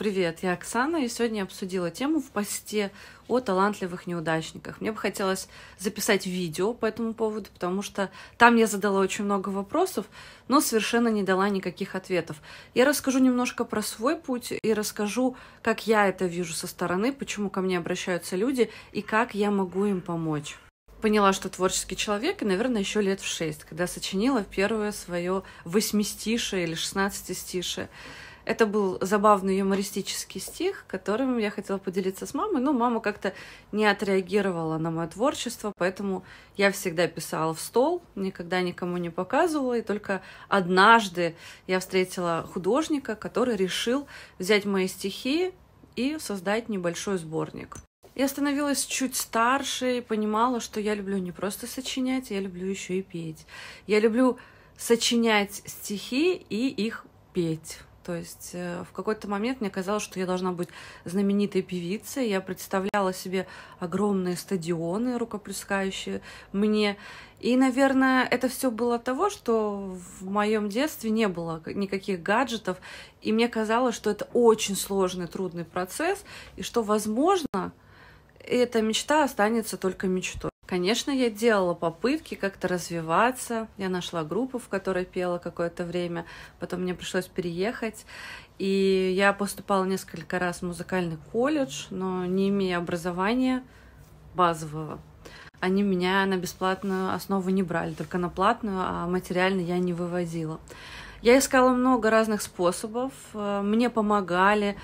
Привет, я Оксана, и сегодня я обсудила тему в посте о талантливых неудачниках. Мне бы хотелось записать видео по этому поводу, потому что там я задала очень много вопросов, но совершенно не дала никаких ответов. Я расскажу немножко про свой путь и расскажу, как я это вижу со стороны, почему ко мне обращаются люди и как я могу им помочь поняла, что творческий человек, и, наверное, еще лет в шесть, когда сочинила первое свое восьмистише или шестнадцатистише. стише это был забавный юмористический стих, которым я хотела поделиться с мамой, но мама как-то не отреагировала на мое творчество, поэтому я всегда писала в стол, никогда никому не показывала, и только однажды я встретила художника, который решил взять мои стихи и создать небольшой сборник. Я становилась чуть старше и понимала, что я люблю не просто сочинять, я люблю еще и петь. Я люблю сочинять стихи и их петь. То есть э, в какой-то момент мне казалось, что я должна быть знаменитой певицей. Я представляла себе огромные стадионы рукоплескающие мне. И, наверное, это все было от того, что в моем детстве не было никаких гаджетов. И мне казалось, что это очень сложный, трудный процесс. И что, возможно, эта мечта останется только мечтой. Конечно, я делала попытки как-то развиваться. Я нашла группу, в которой пела какое-то время. Потом мне пришлось переехать. И я поступала несколько раз в музыкальный колледж, но не имея образования базового. Они меня на бесплатную основу не брали, только на платную, а материально я не вывозила. Я искала много разных способов. Э, мне помогали,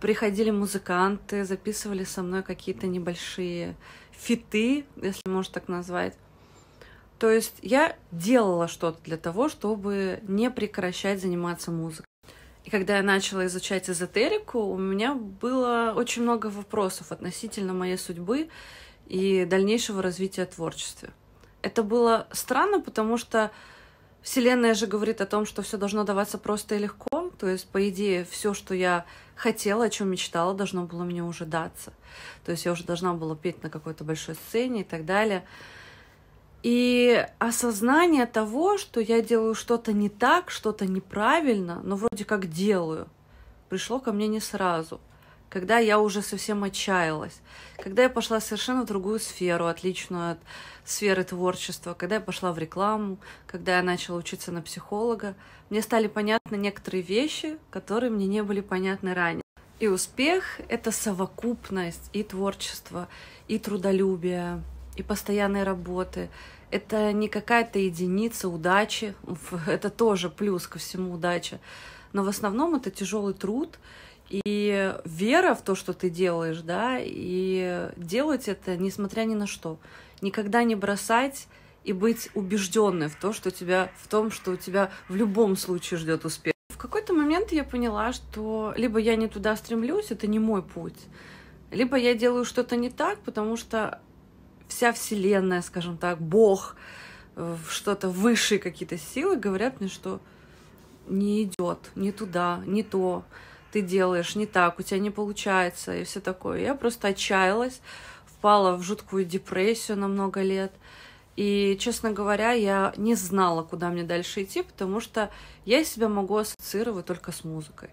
приходили музыканты, записывали со мной какие-то небольшие фиты, если можно так назвать. То есть я делала что-то для того, чтобы не прекращать заниматься музыкой. И когда я начала изучать эзотерику, у меня было очень много вопросов относительно моей судьбы и дальнейшего развития творчества. Это было странно, потому что Вселенная же говорит о том, что все должно даваться просто и легко. То есть, по идее, все, что я хотела, о чем мечтала, должно было мне уже даться. То есть я уже должна была петь на какой-то большой сцене и так далее. И осознание того, что я делаю что-то не так, что-то неправильно, но вроде как делаю, пришло ко мне не сразу — когда я уже совсем отчаялась, когда я пошла совершенно в другую сферу, отличную от сферы творчества, когда я пошла в рекламу, когда я начала учиться на психолога, мне стали понятны некоторые вещи, которые мне не были понятны ранее. И успех — это совокупность и творчество, и трудолюбия, и постоянной работы. Это не какая-то единица удачи, это тоже плюс ко всему удача. Но в основном это тяжелый труд и вера в то, что ты делаешь, да, и делать это несмотря ни на что. Никогда не бросать и быть убежденной в то, что у тебя, в том, что у тебя в любом случае ждет успех. В какой-то момент я поняла, что либо я не туда стремлюсь, это не мой путь, либо я делаю что-то не так, потому что вся вселенная, скажем так, Бог, э, что-то высшие какие-то силы говорят мне, что не идет, не туда, не то ты делаешь не так, у тебя не получается и все такое. Я просто отчаялась, впала в жуткую депрессию на много лет. И, честно говоря, я не знала, куда мне дальше идти, потому что я себя могу ассоциировать только с музыкой.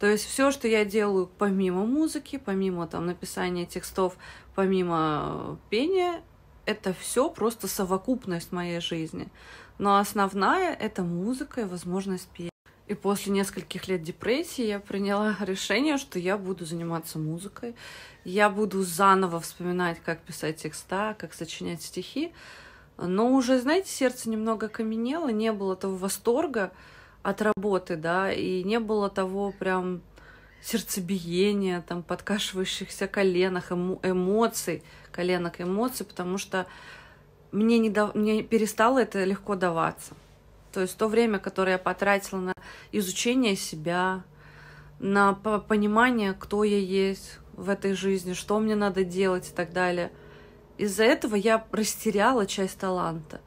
То есть все, что я делаю помимо музыки, помимо там написания текстов, помимо э, пения, это все просто совокупность моей жизни. Но основная это музыка и возможность петь. И после нескольких лет депрессии я приняла решение, что я буду заниматься музыкой. Я буду заново вспоминать, как писать текста, как сочинять стихи. Но уже, знаете, сердце немного каменело, не было того восторга от работы, да, и не было того прям сердцебиения, там, подкашивающихся коленах, эмо эмоций, коленок эмоций, потому что мне, не до... мне перестало это легко даваться. То есть то время, которое я потратила на изучение себя, на понимание, кто я есть в этой жизни, что мне надо делать и так далее. Из-за этого я растеряла часть таланта.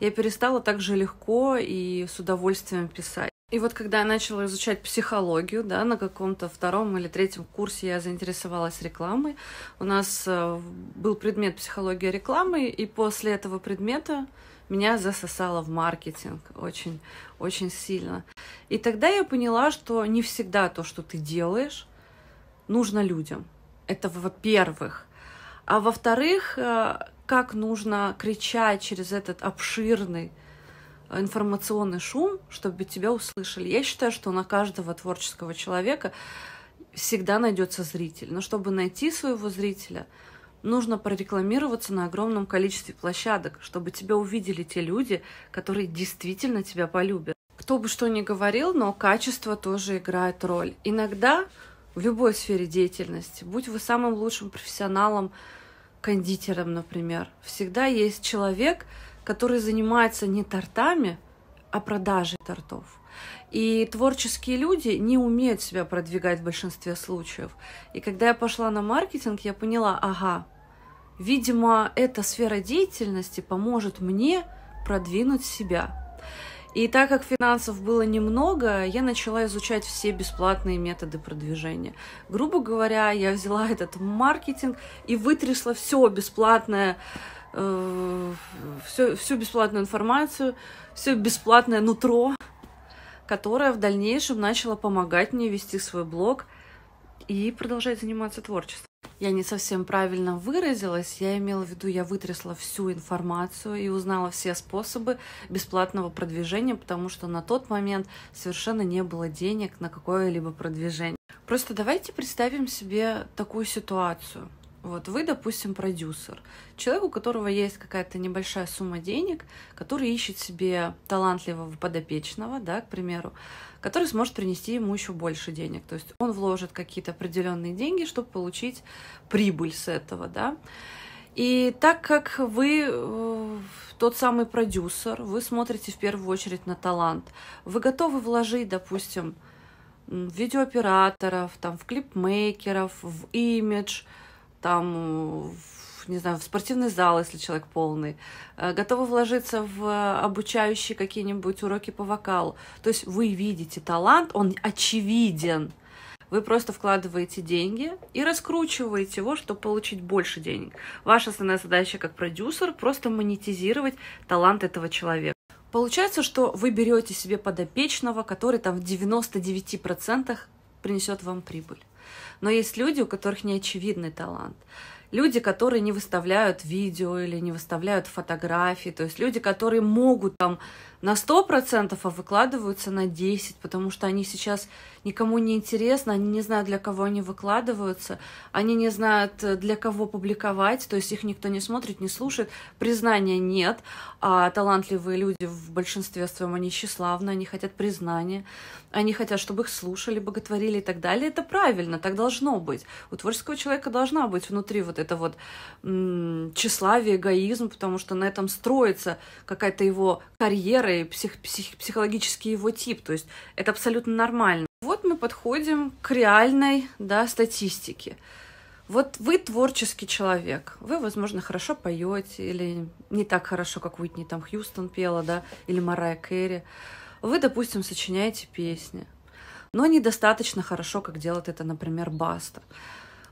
Я перестала так же легко и с удовольствием писать. И вот когда я начала изучать психологию, да, на каком-то втором или третьем курсе я заинтересовалась рекламой. У нас э, был предмет психология рекламы, и после этого предмета меня засосало в маркетинг очень, очень сильно. И тогда я поняла, что не всегда то, что ты делаешь, нужно людям. Это во-первых. А во-вторых, э, как нужно кричать через этот обширный информационный шум, чтобы тебя услышали. Я считаю, что на каждого творческого человека всегда найдется зритель. Но чтобы найти своего зрителя, Нужно прорекламироваться на огромном количестве площадок, чтобы тебя увидели те люди, которые действительно тебя полюбят. Кто бы что ни говорил, но качество тоже играет роль. Иногда в любой сфере деятельности, будь вы самым лучшим профессионалом, кондитером, например, всегда есть человек, который занимается не тортами, а продажей тортов. И творческие люди не умеют себя продвигать в большинстве случаев. И когда я пошла на маркетинг, я поняла, ага, Видимо, эта сфера деятельности поможет мне продвинуть себя. И так как финансов было немного, я начала изучать все бесплатные методы продвижения. Грубо говоря, я взяла этот маркетинг и вытрясла все бесплатное, э, все, всю бесплатную информацию, все бесплатное нутро, которое в дальнейшем начало помогать мне вести свой блог и продолжать заниматься творчеством я не совсем правильно выразилась. Я имела в виду, я вытрясла всю информацию и узнала все способы бесплатного продвижения, потому что на тот момент совершенно не было денег на какое-либо продвижение. Просто давайте представим себе такую ситуацию – вот вы, допустим, продюсер, человек, у которого есть какая-то небольшая сумма денег, который ищет себе талантливого подопечного, да, к примеру, который сможет принести ему еще больше денег. То есть он вложит какие-то определенные деньги, чтобы получить прибыль с этого, да. И так как вы э, тот самый продюсер, вы смотрите в первую очередь на талант, вы готовы вложить, допустим, в видеооператоров, там, в клипмейкеров, в имидж, там, э, не знаю, в спортивный зал, если человек полный, э, готовы вложиться в обучающие какие-нибудь уроки по вокалу. То есть вы видите талант, он очевиден. Вы просто вкладываете деньги и раскручиваете его, чтобы получить больше денег. Ваша основная задача как продюсер просто монетизировать талант этого человека. Получается, что вы берете себе подопечного, который там в 99% принесет вам прибыль. Но есть люди, у которых неочевидный талант. Люди, которые не выставляют видео или не выставляют фотографии, то есть люди, которые могут там на 100%, а выкладываются на 10%, потому что они сейчас никому не интересны, они не знают, для кого они выкладываются, они не знают, э, для кого публиковать, то есть их никто не смотрит, не слушает, признания нет, а талантливые люди в большинстве своем, они тщеславны, они хотят признания, они хотят, чтобы их слушали, боготворили и так далее. Это правильно, так должно быть. У творческого человека должна быть внутри вот это вот м- тщеславие, эгоизм, потому что на этом строится какая-то его карьера, и псих, псих, психологический его тип. То есть это абсолютно нормально. Вот мы подходим к реальной да, статистике. Вот вы творческий человек, вы, возможно, хорошо поете, или не так хорошо, как Уитни там Хьюстон пела, да, или Марая Кэрри. Вы, допустим, сочиняете песни, но недостаточно хорошо, как делает это, например, Баста.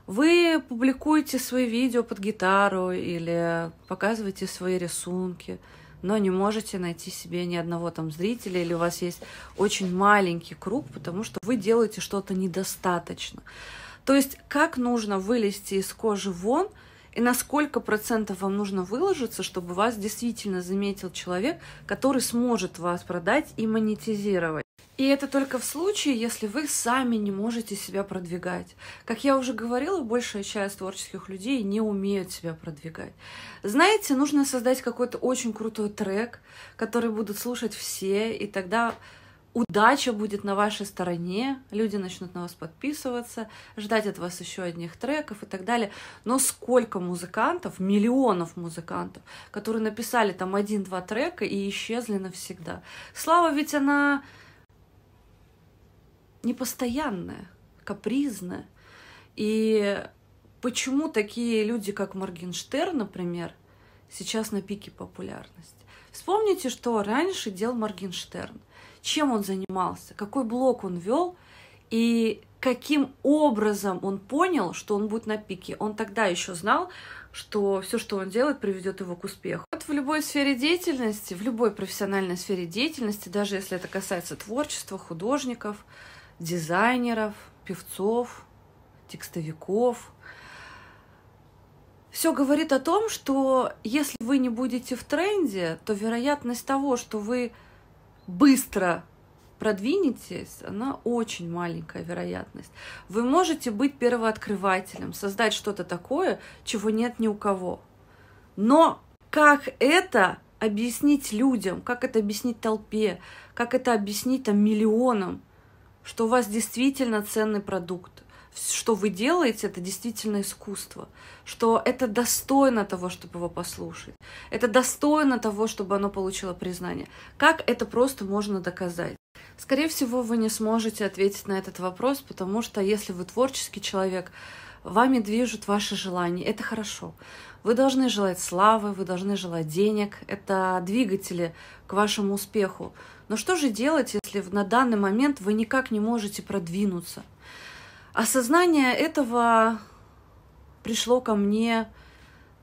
Вы публикуете свои видео под гитару или показываете свои рисунки – но не можете найти себе ни одного там зрителя, или у вас есть очень маленький круг, потому что вы делаете что-то недостаточно. То есть как нужно вылезти из кожи вон, и на сколько процентов вам нужно выложиться, чтобы вас действительно заметил человек, который сможет вас продать и монетизировать. И это только в случае, если вы сами не можете себя продвигать. Как я уже говорила, большая часть творческих людей не умеют себя продвигать. Знаете, нужно создать какой-то очень крутой трек, который будут слушать все, и тогда удача будет на вашей стороне, люди начнут на вас подписываться, ждать от вас еще одних треков и так далее. Но сколько музыкантов, миллионов музыкантов, которые написали там один-два трека и исчезли навсегда. Слава ведь она непостоянная, капризная. И почему такие люди, как Моргенштерн, например, сейчас на пике популярности? Вспомните, что раньше делал Моргенштерн, чем он занимался, какой блок он вел и каким образом он понял, что он будет на пике. Он тогда еще знал, что все, что он делает, приведет его к успеху. Вот в любой сфере деятельности, в любой профессиональной сфере деятельности, даже если это касается творчества, художников, дизайнеров, певцов, текстовиков. Все говорит о том, что если вы не будете в тренде, то вероятность того, что вы быстро продвинетесь, она очень маленькая вероятность. Вы можете быть первооткрывателем, создать что-то такое, чего нет ни у кого. Но как это объяснить людям, как это объяснить толпе, как это объяснить там миллионам что у вас действительно ценный продукт, что вы делаете, это действительно искусство, что это достойно того, чтобы его послушать, это достойно того, чтобы оно получило признание. Как это просто можно доказать? Скорее всего, вы не сможете ответить на этот вопрос, потому что если вы творческий человек, вами движут ваши желания. Это хорошо. Вы должны желать славы, вы должны желать денег. Это двигатели к вашему успеху. Но что же делать, если на данный момент вы никак не можете продвинуться? Осознание этого пришло ко мне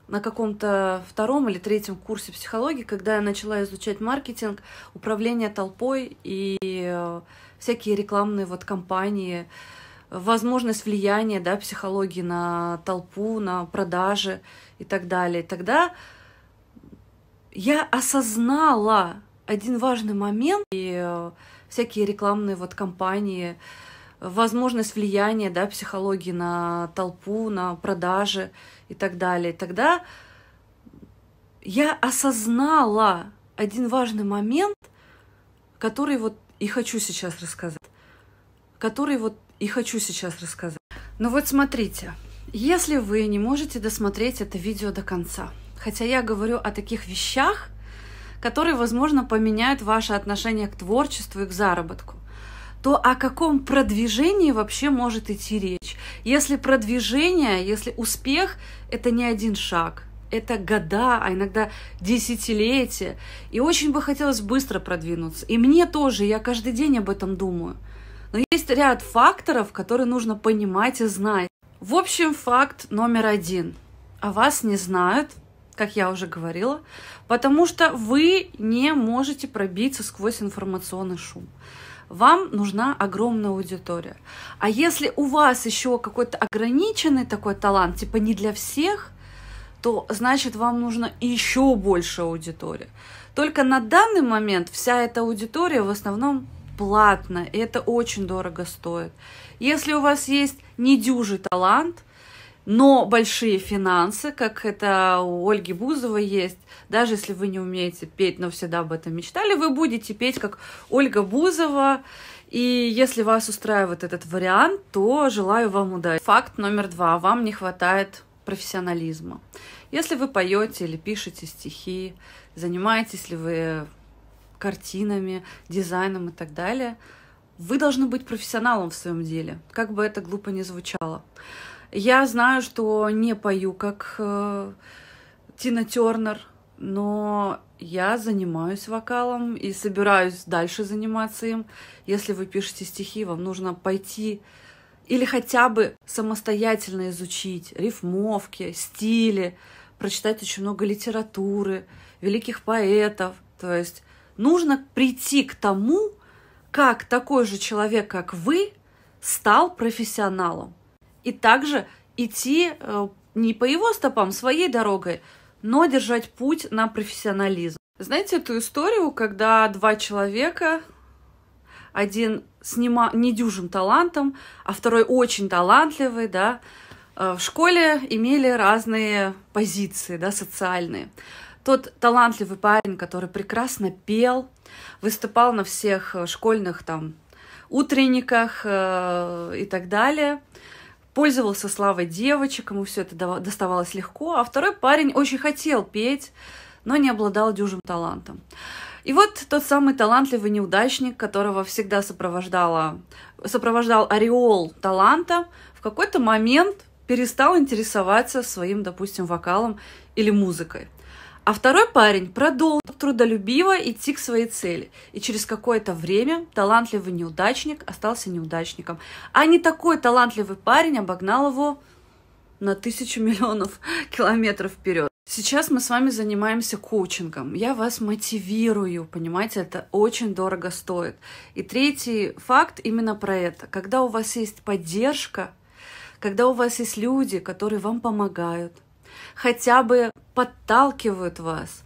на каком-то втором или третьем курсе психологии, когда я начала изучать маркетинг, управление толпой и э, всякие рекламные вот компании, возможность влияния да, психологии на толпу, на продажи и так далее. Тогда я осознала один важный момент, и э, всякие рекламные вот компании, возможность влияния да, психологии на толпу, на продажи и так далее. Тогда я осознала один важный момент, который вот и хочу сейчас рассказать, который вот и хочу сейчас рассказать. Ну вот смотрите, если вы не можете досмотреть это видео до конца, хотя я говорю о таких вещах, которые, возможно, поменяют ваше отношение к творчеству и к заработку, то о каком продвижении вообще может идти речь? Если продвижение, если успех — это не один шаг, это года, а иногда десятилетия. И очень бы хотелось быстро продвинуться. И мне тоже, я каждый день об этом думаю — но есть ряд факторов, которые нужно понимать и знать. В общем, факт номер один. О а вас не знают, как я уже говорила, потому что вы не можете пробиться сквозь информационный шум. Вам нужна огромная аудитория. А если у вас еще какой-то ограниченный такой талант, типа не для всех, то значит вам нужно еще больше аудитории. Только на данный момент вся эта аудитория в основном платно, и это очень дорого стоит. Если у вас есть недюжий талант, но большие финансы, как это у Ольги Бузовой есть, даже если вы не умеете петь, но всегда об этом мечтали, вы будете петь как Ольга Бузова, и если вас устраивает этот вариант, то желаю вам удачи. Факт номер два. Вам не хватает профессионализма. Если вы поете или пишете стихи, занимаетесь ли вы картинами, дизайном и так далее. Вы должны быть профессионалом в своем деле, как бы это глупо ни звучало. Я знаю, что не пою как э, Тина Тернер, но я занимаюсь вокалом и собираюсь дальше заниматься им. Если вы пишете стихи, вам нужно пойти или хотя бы самостоятельно изучить рифмовки, стили, прочитать очень много литературы, великих поэтов. То есть нужно прийти к тому, как такой же человек, как вы, стал профессионалом. И также идти э, не по его стопам, своей дорогой, но держать путь на профессионализм. Знаете эту историю, когда два человека, один с нема... недюжим талантом, а второй очень талантливый, да, э, в школе имели разные позиции, да, социальные тот талантливый парень, который прекрасно пел, выступал на всех э, школьных там утренниках э, и так далее пользовался славой девочек, ему все это доставалось легко, а второй парень очень хотел петь, но не обладал дюжим талантом. И вот тот самый талантливый неудачник, которого всегда сопровождала, сопровождал ореол таланта, в какой-то момент перестал интересоваться своим, допустим, вокалом или музыкой. А второй парень продолжил трудолюбиво идти к своей цели. И через какое-то время талантливый неудачник остался неудачником. А не такой талантливый парень обогнал его на тысячу миллионов километров вперед. Сейчас мы с вами занимаемся коучингом. Я вас мотивирую, понимаете, это очень дорого стоит. И третий факт именно про это. Когда у вас есть поддержка, когда у вас есть люди, которые вам помогают, хотя бы подталкивают вас,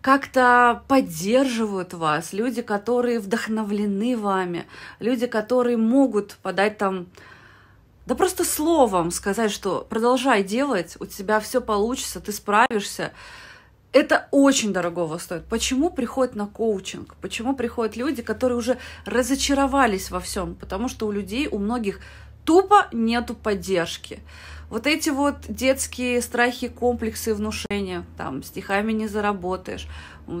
как-то поддерживают вас, люди, которые вдохновлены вами, люди, которые могут подать там, да просто словом сказать, что продолжай делать, у тебя все получится, ты справишься. Это очень дорогого стоит. Почему приходят на коучинг? Почему приходят люди, которые уже разочаровались во всем? Потому что у людей, у многих тупо нету поддержки. Вот эти вот детские страхи, комплексы, внушения, там, стихами не заработаешь,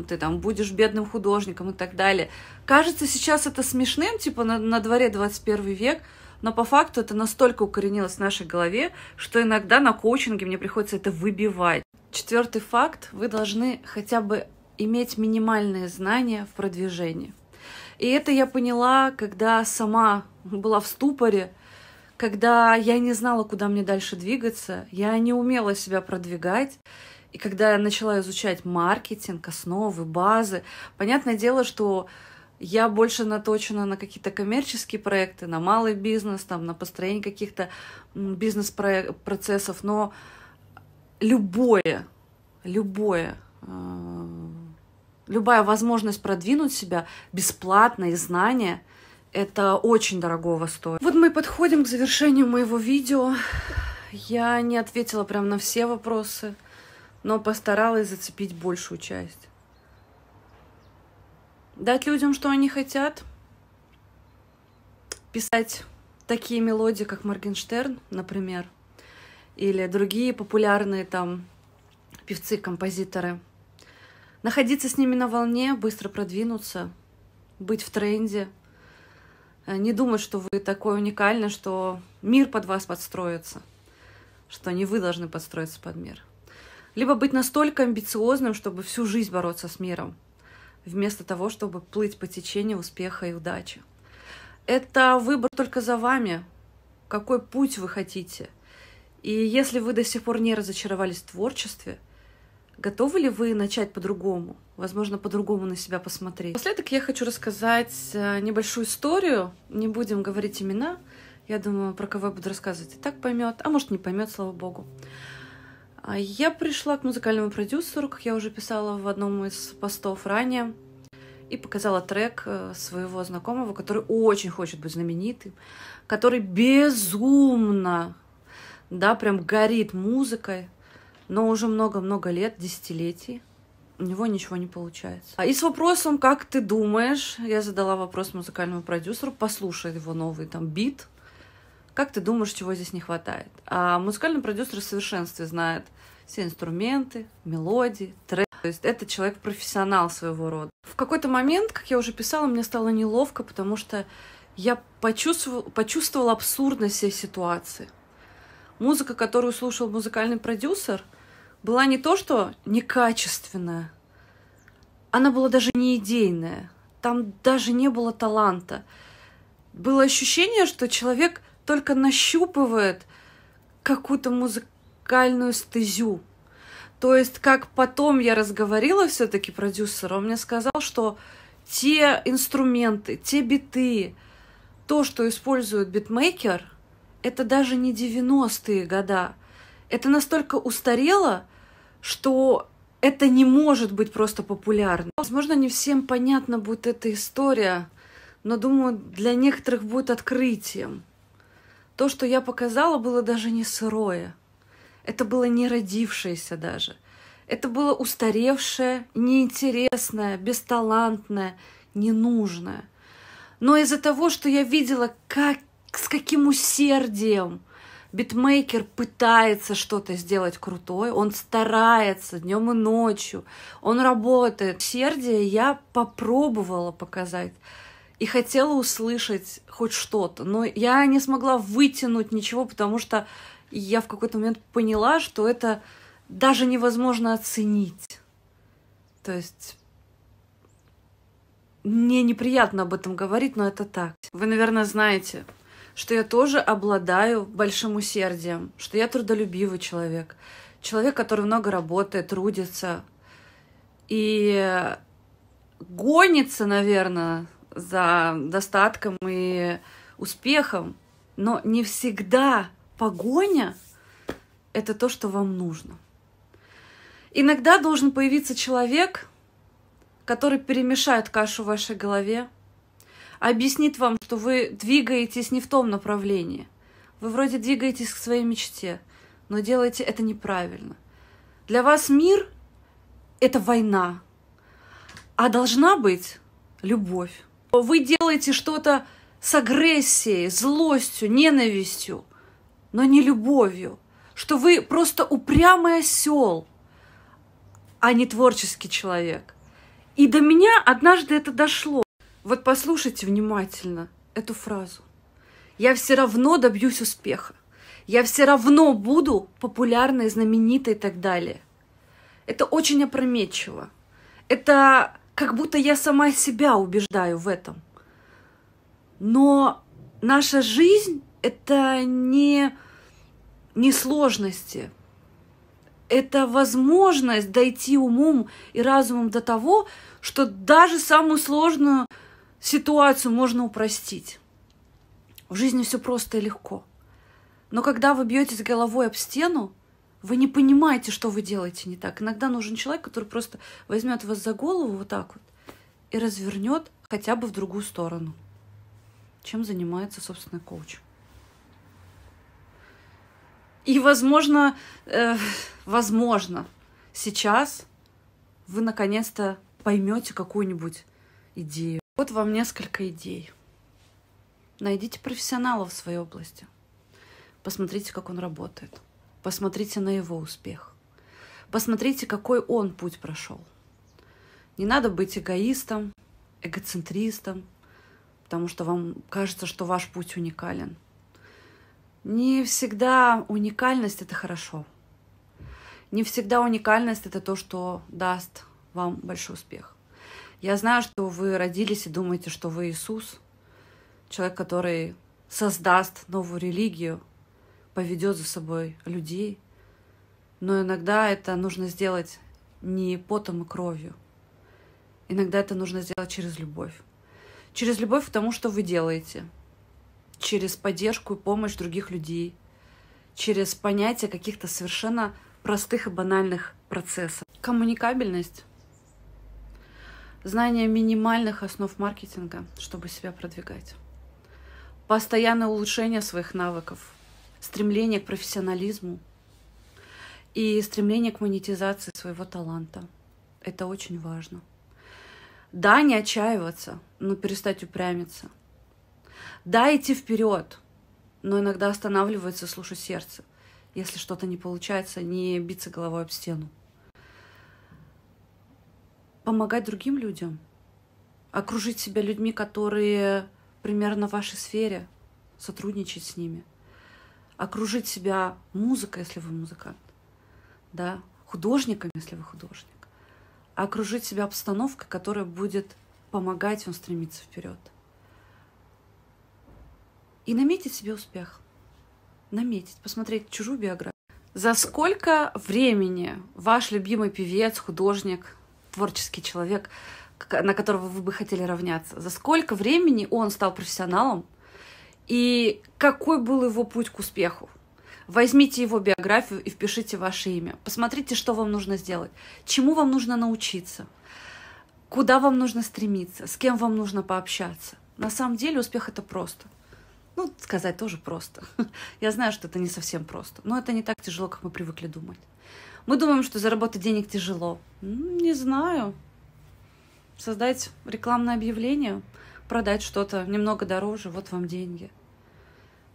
ты там будешь бедным художником и так далее. Кажется сейчас это смешным, типа на, на дворе 21 век, но по факту это настолько укоренилось в нашей голове, что иногда на коучинге мне приходится это выбивать. Четвертый факт. Вы должны хотя бы иметь минимальные знания в продвижении. И это я поняла, когда сама была в ступоре, когда я не знала, куда мне дальше двигаться, я не умела себя продвигать. И когда я начала изучать маркетинг, основы, базы, понятное дело, что я больше наточена на какие-то коммерческие проекты, на малый бизнес, там, на построение каких-то бизнес-процессов, но любое, любое, э, любая возможность продвинуть себя бесплатные знания — это очень дорогого стоит. Вот мы подходим к завершению моего видео. Я не ответила прям на все вопросы, но постаралась зацепить большую часть. Дать людям, что они хотят. Писать такие мелодии, как Моргенштерн, например, или другие популярные там певцы, композиторы. Находиться с ними на волне, быстро продвинуться, быть в тренде – Э, не думать, что вы такой уникальный, что мир под вас подстроится, что не вы должны подстроиться под мир. Либо быть настолько амбициозным, чтобы всю жизнь бороться с миром, вместо того, чтобы плыть по течению успеха и удачи. Это выбор только за вами, какой путь вы хотите. И если вы до сих пор не разочаровались в творчестве – Готовы ли вы начать по-другому? Возможно, по-другому на себя посмотреть. Последок я хочу рассказать э, небольшую историю. Не будем говорить имена. Я думаю, про кого я буду рассказывать, и так поймет. А может, не поймет, слава богу. А я пришла к музыкальному продюсеру, как я уже писала в одном из постов ранее, и показала трек э, своего знакомого, который очень хочет быть знаменитым, который безумно, да, прям горит музыкой, но уже много-много лет, десятилетий, у него ничего не получается. А и с вопросом, как ты думаешь, я задала вопрос музыкальному продюсеру, послушай его новый там бит, как ты думаешь, чего здесь не хватает? А музыкальный продюсер в совершенстве знает все инструменты, мелодии, треки. То есть это человек-профессионал своего рода. В какой-то момент, как я уже писала, мне стало неловко, потому что я почувствовала, почувствовала абсурдность всей ситуации музыка, которую слушал музыкальный продюсер, была не то что некачественная, она была даже не идейная. Там даже не было таланта. Было ощущение, что человек только нащупывает какую-то музыкальную стезю. То есть, как потом я разговаривала все-таки продюсеру, он мне сказал, что те инструменты, те биты, то, что использует битмейкер — это даже не 90-е года. Это настолько устарело, что это не может быть просто популярно. Возможно, не всем понятна будет эта история, но думаю, для некоторых будет открытием. То, что я показала, было даже не сырое. Это было не родившееся даже. Это было устаревшее, неинтересное, бесталантное, ненужное. Но из-за того, что я видела, как с каким усердием битмейкер пытается что-то сделать крутое, он старается днем и ночью, он работает. Усердие я попробовала показать и хотела услышать хоть что-то, но я не смогла вытянуть ничего, потому что я в какой-то момент поняла, что это даже невозможно оценить. То есть мне неприятно об этом говорить, но это так. Вы, наверное, знаете, что я тоже обладаю большим усердием, что я трудолюбивый человек, человек, который много работает, трудится и гонится, наверное, за достатком и успехом, но не всегда погоня — это то, что вам нужно. Иногда должен появиться человек, который перемешает кашу в вашей голове — объяснит вам, что вы двигаетесь не в том направлении. Вы вроде двигаетесь к своей мечте, но делаете это неправильно. Для вас мир — это война, а должна быть любовь. Вы делаете что-то с агрессией, злостью, ненавистью, но не любовью, что вы просто упрямый осел, а не творческий человек. И до меня однажды это дошло. Вот послушайте внимательно эту фразу. Я все равно добьюсь успеха. Я все равно буду популярной, знаменитой и так далее. Это очень опрометчиво. Это как будто я сама себя убеждаю в этом. Но наша жизнь — это не, не сложности, это возможность дойти умом и разумом до того, что даже самую сложную ситуацию можно упростить. В жизни все просто и легко. Но когда вы бьетесь головой об стену, вы не понимаете, что вы делаете не так. Иногда нужен человек, который просто возьмет вас за голову вот так вот и развернет хотя бы в другую сторону. Чем занимается, собственно, коуч. И, возможно, э, возможно, сейчас вы наконец-то поймете какую-нибудь идею. Вот вам несколько идей. Найдите профессионала в своей области. Посмотрите, как он работает. Посмотрите на его успех. Посмотрите, какой он путь прошел. Не надо быть эгоистом, эгоцентристом, потому что вам кажется, что ваш путь уникален. Не всегда уникальность это хорошо. Не всегда уникальность это то, что даст вам большой успех. Я знаю, что вы родились и думаете, что вы Иисус, человек, который создаст новую религию, поведет за собой людей. Но иногда это нужно сделать не потом и кровью. Иногда это нужно сделать через любовь. Через любовь к тому, что вы делаете. Через поддержку и помощь других людей. Через понятие каких-то совершенно простых и банальных процессов. Коммуникабельность знание минимальных основ маркетинга, чтобы себя продвигать, постоянное улучшение своих навыков, стремление к профессионализму и стремление к монетизации своего таланта. Это очень важно. Да, не отчаиваться, но перестать упрямиться. Да, идти вперед, но иногда останавливается, слушать сердце, если что-то не получается, не биться головой об стену помогать другим людям, окружить себя людьми, которые примерно в вашей сфере, сотрудничать с ними, окружить себя музыкой, если вы музыкант, да, художником, если вы художник, окружить себя обстановкой, которая будет помогать вам стремиться вперед. И наметить себе успех. Наметить, посмотреть чужую биографию. За сколько времени ваш любимый певец, художник, творческий человек, на которого вы бы хотели равняться? За сколько времени он стал профессионалом? И какой был его путь к успеху? Возьмите его биографию и впишите ваше имя. Посмотрите, что вам нужно сделать, чему вам нужно научиться, куда вам нужно стремиться, с кем вам нужно пообщаться. На самом деле успех это просто. Ну, сказать тоже просто. Я знаю, что это не совсем просто, но это не так тяжело, как мы привыкли думать. Мы думаем, что заработать денег тяжело. Не знаю. Создать рекламное объявление, продать что-то немного дороже, вот вам деньги.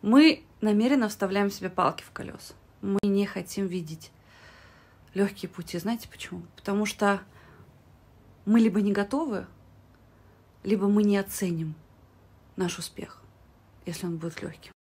Мы намеренно вставляем себе палки в колеса. Мы не хотим видеть легкие пути. Знаете почему? Потому что мы либо не готовы, либо мы не оценим наш успех, если он будет легким.